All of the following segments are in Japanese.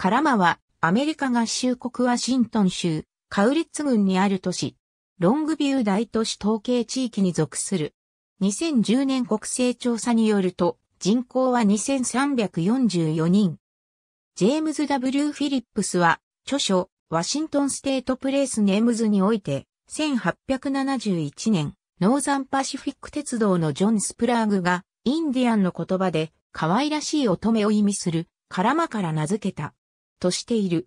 カラマは、アメリカ合衆国ワシントン州、カウリッツ郡にある都市、ロングビュー大都市統計地域に属する。2010年国勢調査によると、人口は2344人。ジェームズ・ W・ フィリップスは、著書、ワシントン・ステート・プレイス・ネームズにおいて、1871年、ノーザンパシフィック鉄道のジョン・スプラーグが、インディアンの言葉で、可愛らしい乙女を意味する、カラマから名付けた。としている。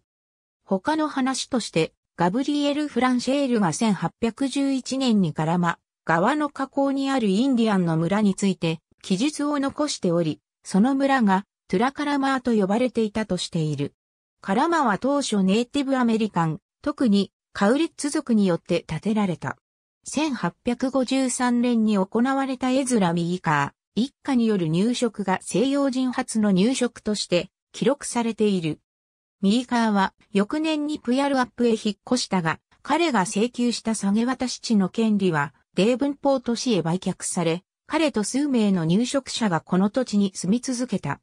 他の話として、ガブリエル・フランシェールが1811年にラマ、川の河口にあるインディアンの村について、記述を残しており、その村がトゥラカラマーと呼ばれていたとしている。カラマは当初ネイティブアメリカン、特にカウリッツ族によって建てられた。1853年に行われたエズラ・ミーカー、一家による入植が西洋人初の入植として記録されている。右側は翌年にプヤルアップへ引っ越したが、彼が請求した下げ渡し地の権利は、デーブンポート市へ売却され、彼と数名の入植者がこの土地に住み続けた。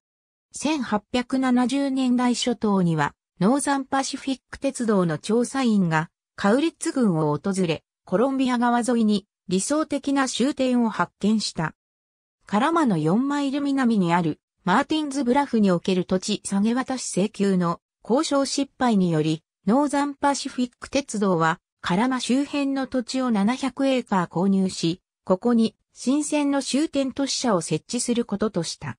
1870年代初頭には、ノーザンパシフィック鉄道の調査員が、カウリッツ郡を訪れ、コロンビア川沿いに理想的な終点を発見した。カラマの4マイル南にあるマーティンズブラフにおける土地下げ渡し請求の交渉失敗により、ノーザンパシフィック鉄道は、カラマ周辺の土地を700エーカー購入し、ここに新鮮の終点都市社を設置することとした。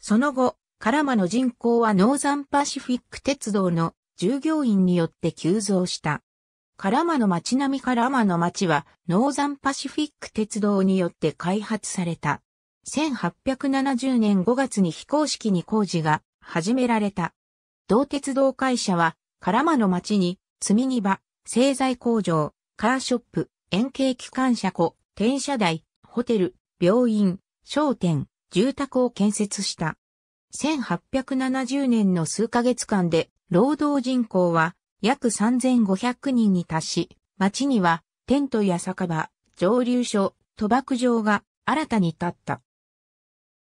その後、カラマの人口はノーザンパシフィック鉄道の従業員によって急増した。カラマの街並みカラマの街はノーザンパシフィック鉄道によって開発された。1870年5月に非公式に工事が始められた。同鉄道会社は、カマの町に、積み荷場、製材工場、カーショップ、円形機関車庫、転車台、ホテル、病院、商店、住宅を建設した。1870年の数ヶ月間で、労働人口は約3500人に達し、町にはテントや酒場、蒸留所、賭博場が新たに建った。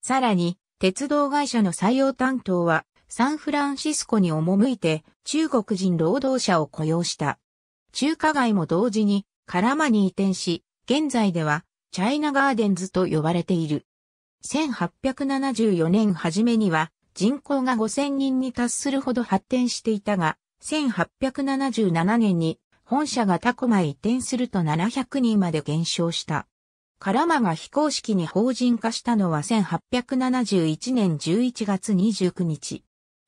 さらに、鉄道会社の採用担当はサンフランシスコに赴いて中国人労働者を雇用した。中華街も同時にカラマに移転し、現在ではチャイナガーデンズと呼ばれている。1874年初めには人口が5000人に達するほど発展していたが、1877年に本社がタコマ移転すると700人まで減少した。カラマが非公式に法人化したのは1871年11月29日。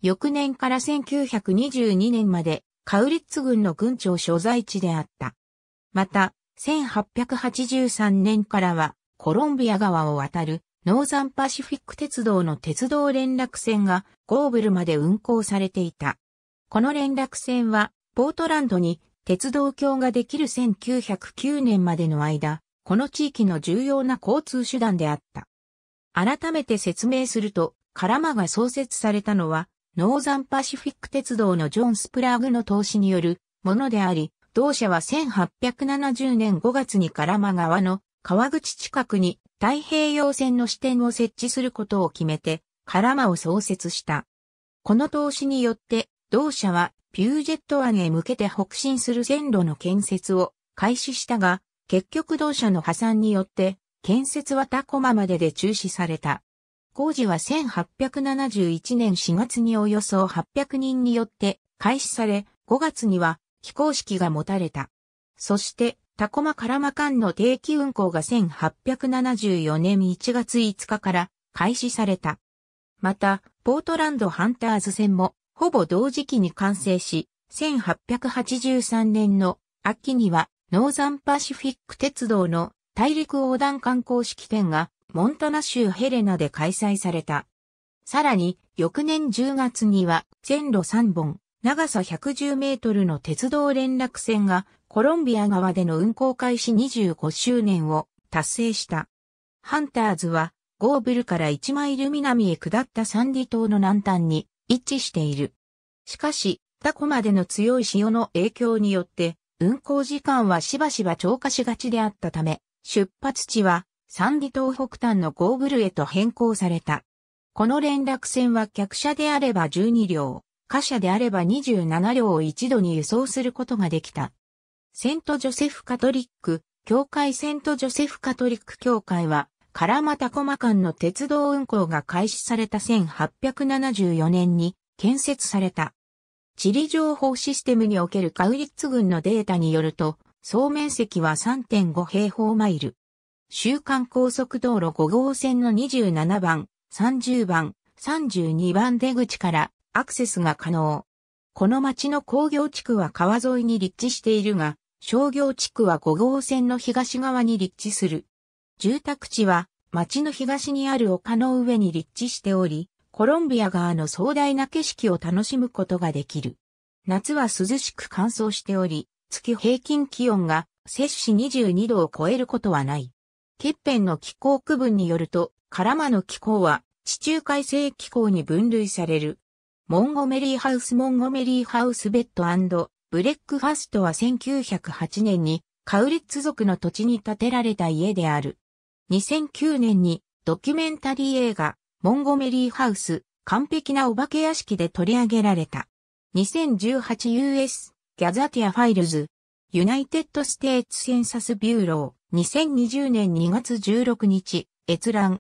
翌年から1922年までカウリッツ軍の軍長所在地であった。また、1883年からはコロンビア川を渡るノーザンパシフィック鉄道の鉄道連絡船がゴーブルまで運行されていた。この連絡船はポートランドに鉄道橋ができる1909年までの間、この地域の重要な交通手段であった。改めて説明すると、カラマが創設されたのはノーザンパシフィック鉄道のジョン・スプラーグの投資によるものであり、同社は1870年5月にカラマ川の川口近くに太平洋線の支店を設置することを決めて、カラマを創設した。この投資によって、同社はピュージェット湾へ向けて北進する線路の建設を開始したが、結局同社の破産によって、建設はタコマまでで中止された。工事は1871年4月におよそ800人によって開始され、5月には非公式が持たれた。そして、タコマカラマ間の定期運行が1874年1月5日から開始された。また、ポートランドハンターズ線もほぼ同時期に完成し、1883年の秋にはノーザンパシフィック鉄道の大陸横断観光式典がモンタナ州ヘレナで開催された。さらに、翌年10月には、線路3本、長さ110メートルの鉄道連絡船が、コロンビア側での運行開始25周年を達成した。ハンターズは、ゴーブルから1マイル南へ下ったサンディ島の南端に位置している。しかし、タコまでの強い潮の影響によって、運行時間はしばしば超過しがちであったため、出発地はサンディ島北端のゴーグルへと変更された。この連絡船は客車であれば12両、貨車であれば27両を一度に輸送することができた。セントジョセフカトリック、教会セントジョセフカトリック教会は、カラマタコマ間の鉄道運行が開始された1874年に建設された。地理情報システムにおけるカウリッツ群のデータによると、総面積は3.5平方マイル。週間高速道路5号線の27番、30番、32番出口からアクセスが可能。この町の工業地区は川沿いに立地しているが、商業地区は5号線の東側に立地する。住宅地は町の東にある丘の上に立地しており、コロンビア側の壮大な景色を楽しむことができる。夏は涼しく乾燥しており、月平均気温が摂氏22度を超えることはない。ケッペンの気候区分によると、カラマの気候は地中海性気候に分類される。モンゴメリーハウスモンゴメリーハウスベッドブレックファストは1908年にカウリッツ族の土地に建てられた家である。2009年にドキュメンタリー映画モンゴメリーハウス完璧なお化け屋敷で取り上げられた。2018US ギャザティアファイルズユナイテッドステーツセンサスビューロー2020年2月16日、閲覧。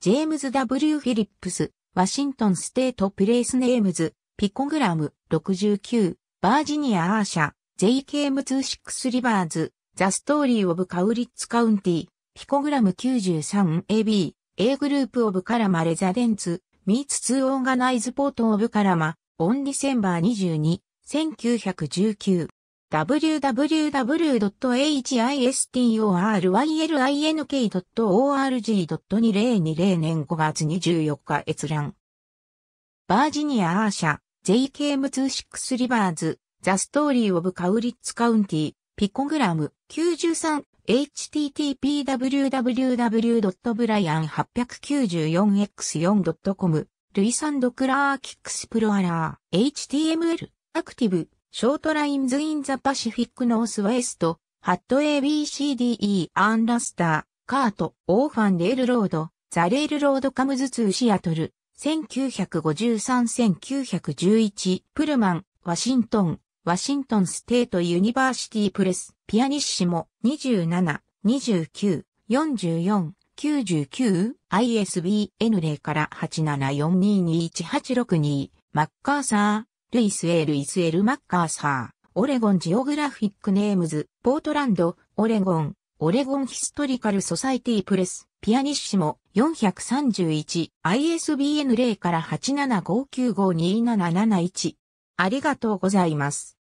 ジェームズ・ W・ フィリップス、ワシントン・ステート・プレイス・ネームズ、ピコグラム、69、バージニア・アーシャ、JKM26 リバーズ、ザ・ストーリー・オブ・カウリッツ・カウンティ、ピコグラム 93AB、A グループ・オブ・カラマ・レザデンツ、ミーツ・2オーガナイズ・ポート・オブ・カラマ、オン・ディセンバー22、1919。www.historylink.org.2020 年5月24日閲覧。バージニア・アーシャ、JKM26 リバーズ、ザ・ストーリー・オブ・カウリッツ・カウンティ、ピコグラム、93、http://www.brian894x4.com、ルイサンド・クラーキックスプロアラー、html、アクティブ、ショートラインズ・イン・ザ・パシフィック・ノース・ウェスト、ハット ABCDE・ アンラスター、カート、オーファン・レールロード、ザ・レールロード・カムズ・ツー・シアトル、1953-1911、プルマン、ワシントン、ワシントン・ステート・ユニバーシティ・プレス、ピアニッシモ、27、29、44、99、ISBN0 から874221862、マッカーサー、ルイス・エールイス・エル・マッカーサー、オレゴン・ジオグラフィック・ネームズ、ポートランド、オレゴン、オレゴン・ヒストリカル・ソサイティ・プレス、ピアニッシモ、431、ISBN 0から875952771。ありがとうございます。